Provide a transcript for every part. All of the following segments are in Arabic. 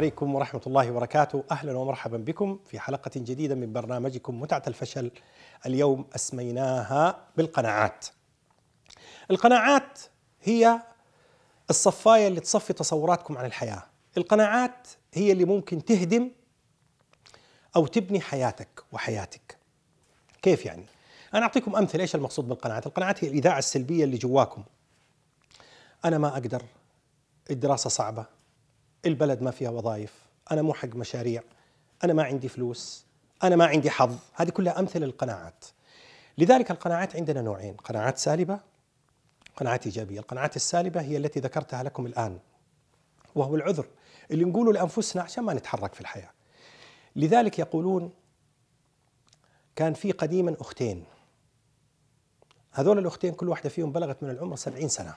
عليكم ورحمة الله وبركاته أهلا ومرحبا بكم في حلقة جديدة من برنامجكم متعة الفشل اليوم أسميناها بالقناعات القناعات هي الصفاية اللي تصفي تصوراتكم عن الحياة القناعات هي اللي ممكن تهدم أو تبني حياتك وحياتك كيف يعني؟ أنا أعطيكم أمثلة إيش المقصود بالقناعات القناعات هي الإذاعة السلبية اللي جواكم أنا ما أقدر الدراسة صعبة البلد ما فيها وظائف انا مو حق مشاريع انا ما عندي فلوس انا ما عندي حظ هذه كلها امثله للقناعات لذلك القناعات عندنا نوعين قناعات سالبه قناعات ايجابيه القناعات السالبه هي التي ذكرتها لكم الان وهو العذر اللي نقوله لانفسنا عشان ما نتحرك في الحياه لذلك يقولون كان في قديما اختين هذول الاختين كل واحده فيهم بلغت من العمر سبعين سنه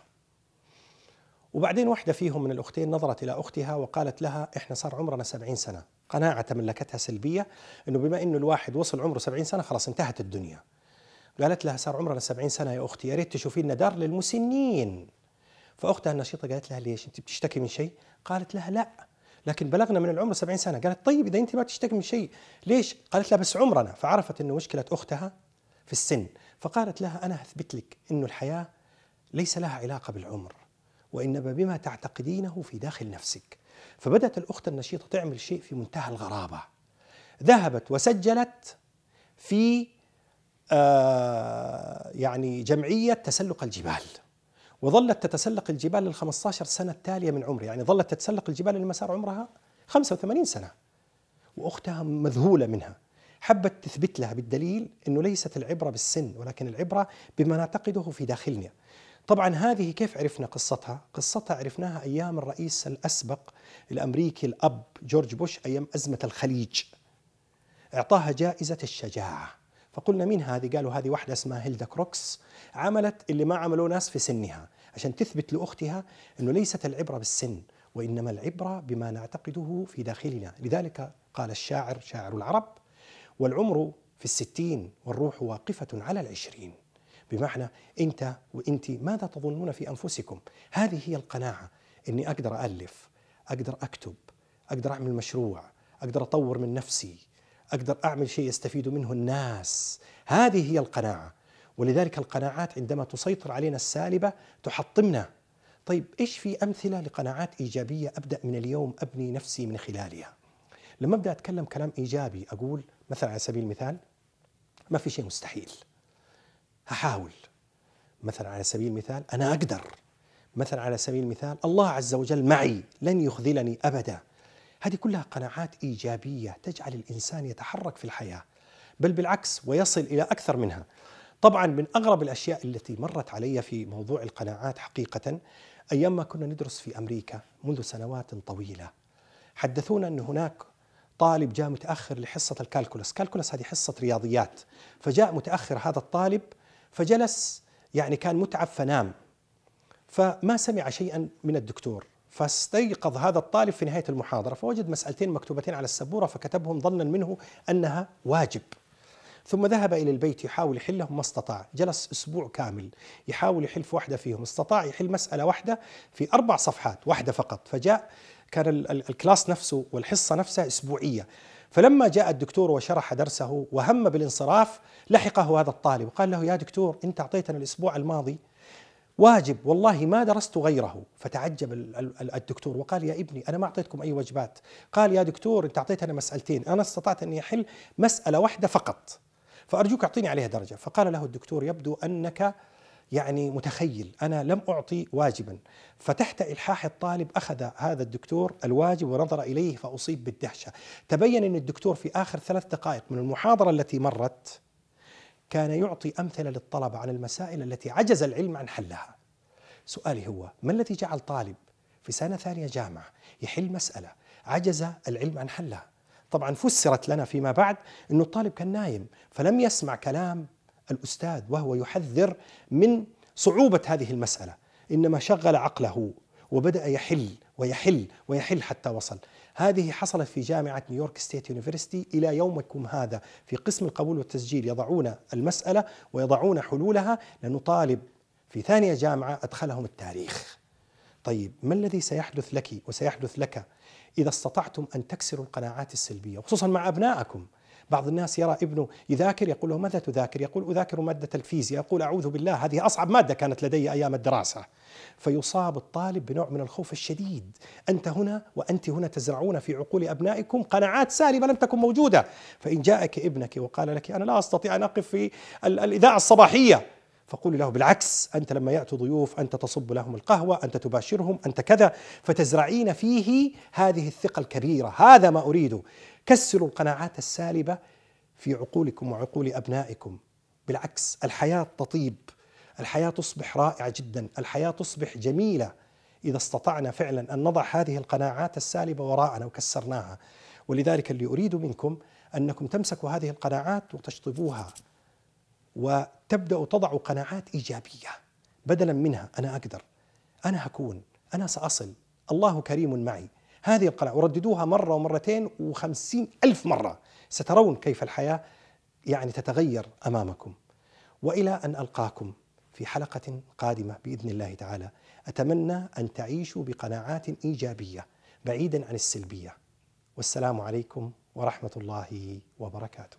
وبعدين واحدة فيهم من الأختين نظرت إلى أختها وقالت لها إحنا صار عمرنا سبعين سنة قناعة ملكتها سلبية أنه بما أنه الواحد وصل عمره سبعين سنة خلاص انتهت الدنيا قالت لها صار عمرنا سبعين سنة يا أختي يا ريت تشوفي لنا دار للمسنين فأختها النشيطة قالت لها ليش أنت بتشتكي من شيء قالت لها لا لكن بلغنا من العمر 70 سنه قالت طيب اذا انت ما تشتكي من شيء ليش قالت لها بس عمرنا فعرفت انه مشكله اختها في السن فقالت لها انا اثبت لك انه الحياه ليس لها علاقه بالعمر وإنما بما تعتقدينه في داخل نفسك فبدأت الأخت النشيطة تعمل شيء في منتهى الغرابة ذهبت وسجلت في آه يعني جمعية تسلق الجبال وظلت تتسلق الجبال لل 15 سنة التالية من عمرها يعني ظلت تتسلق الجبال لما صار عمرها 85 سنة وأختها مذهولة منها حبت تثبت لها بالدليل أنه ليست العبرة بالسن ولكن العبرة بما نعتقده في داخلنا طبعا هذه كيف عرفنا قصتها؟ قصتها عرفناها ايام الرئيس الاسبق الامريكي الاب جورج بوش ايام ازمه الخليج. اعطاها جائزه الشجاعه. فقلنا مين هذه؟ قالوا هذه واحده اسمها هيلدا كروكس عملت اللي ما عملوه ناس في سنها عشان تثبت لاختها انه ليست العبره بالسن وانما العبره بما نعتقده في داخلنا، لذلك قال الشاعر شاعر العرب والعمر في الستين والروح واقفة على العشرين بمعنى انت وانت ماذا تظنون في انفسكم؟ هذه هي القناعه اني اقدر الف، اقدر اكتب، اقدر اعمل مشروع، اقدر اطور من نفسي، اقدر اعمل شيء يستفيد منه الناس، هذه هي القناعه ولذلك القناعات عندما تسيطر علينا السالبه تحطمنا. طيب ايش في امثله لقناعات ايجابيه ابدا من اليوم ابني نفسي من خلالها؟ لما ابدا اتكلم كلام ايجابي اقول مثلا على سبيل المثال ما في شيء مستحيل هحاول مثلا على سبيل المثال أنا أقدر مثلا على سبيل المثال الله عز وجل معي لن يخذلني أبدا هذه كلها قناعات إيجابية تجعل الإنسان يتحرك في الحياة بل بالعكس ويصل إلى أكثر منها طبعا من أغرب الأشياء التي مرت علي في موضوع القناعات حقيقة أيام ما كنا ندرس في أمريكا منذ سنوات طويلة حدثونا أن هناك طالب جاء متأخر لحصة الكالكولس كالكولس هذه حصة رياضيات فجاء متأخر هذا الطالب فجلس يعني كان متعب فنام فما سمع شيئا من الدكتور فاستيقظ هذا الطالب في نهاية المحاضرة فوجد مسألتين مكتوبتين على السبورة فكتبهم ظنا منه أنها واجب ثم ذهب إلى البيت يحاول يحلهم ما استطاع جلس أسبوع كامل يحاول يحل في واحدة فيهم استطاع يحل مسألة واحدة في أربع صفحات واحدة فقط فجاء كان الكلاس نفسه والحصة نفسها أسبوعية فلما جاء الدكتور وشرح درسه وهم بالانصراف لحقه هذا الطالب وقال له يا دكتور انت اعطيتنا الاسبوع الماضي واجب والله ما درست غيره فتعجب الدكتور وقال يا ابني انا ما اعطيتكم اي وجبات قال يا دكتور انت اعطيتنا مسالتين انا استطعت اني احل مساله واحده فقط فارجوك اعطيني عليها درجه فقال له الدكتور يبدو انك يعني متخيل أنا لم أعطي واجبا فتحت إلحاح الطالب أخذ هذا الدكتور الواجب ونظر إليه فأصيب بالدهشة تبين أن الدكتور في آخر ثلاث دقائق من المحاضرة التي مرت كان يعطي أمثلة للطلبة عن المسائل التي عجز العلم عن حلها سؤالي هو ما الذي جعل طالب في سنة ثانية جامعة يحل مسألة عجز العلم عن حلها طبعا فسرت لنا فيما بعد أنه الطالب كان نايم فلم يسمع كلام الأستاذ وهو يحذر من صعوبة هذه المسألة إنما شغل عقله وبدأ يحل ويحل ويحل حتى وصل هذه حصلت في جامعة نيويورك ستيت يونيفرستي إلى يومكم هذا في قسم القبول والتسجيل يضعون المسألة ويضعون حلولها لنطالب في ثانية جامعة أدخلهم التاريخ طيب ما الذي سيحدث لك وسيحدث لك إذا استطعتم أن تكسروا القناعات السلبية خصوصا مع أبنائكم بعض الناس يرى ابنه يذاكر يقول له ماذا تذاكر يقول أذاكر مادة الفيزياء يقول أعوذ بالله هذه أصعب مادة كانت لدي أيام الدراسة فيصاب الطالب بنوع من الخوف الشديد أنت هنا وأنت هنا تزرعون في عقول أبنائكم قناعات سالبة لم تكن موجودة فإن جاءك ابنك وقال لك أنا لا أستطيع أن أقف في الإذاعة الصباحية فقولي له بالعكس أنت لما يأتوا ضيوف أنت تصب لهم القهوة أنت تباشرهم أنت كذا فتزرعين فيه هذه الثقة الكبيرة هذا ما أريده كسروا القناعات السالبة في عقولكم وعقول أبنائكم بالعكس الحياة تطيب الحياة تصبح رائعة جدا الحياة تصبح جميلة إذا استطعنا فعلا أن نضع هذه القناعات السالبة وراءنا وكسرناها ولذلك اللي أريد منكم أنكم تمسكوا هذه القناعات وتشطبوها وتبدأوا تضعوا قناعات إيجابية بدلا منها أنا أقدر أنا هكون أنا سأصل الله كريم معي هذه القلعة ورددوها مرة ومرتين وخمسين ألف مرة سترون كيف الحياة يعني تتغير أمامكم وإلى أن ألقاكم في حلقة قادمة بإذن الله تعالى أتمنى أن تعيشوا بقناعات إيجابية بعيدا عن السلبية والسلام عليكم ورحمة الله وبركاته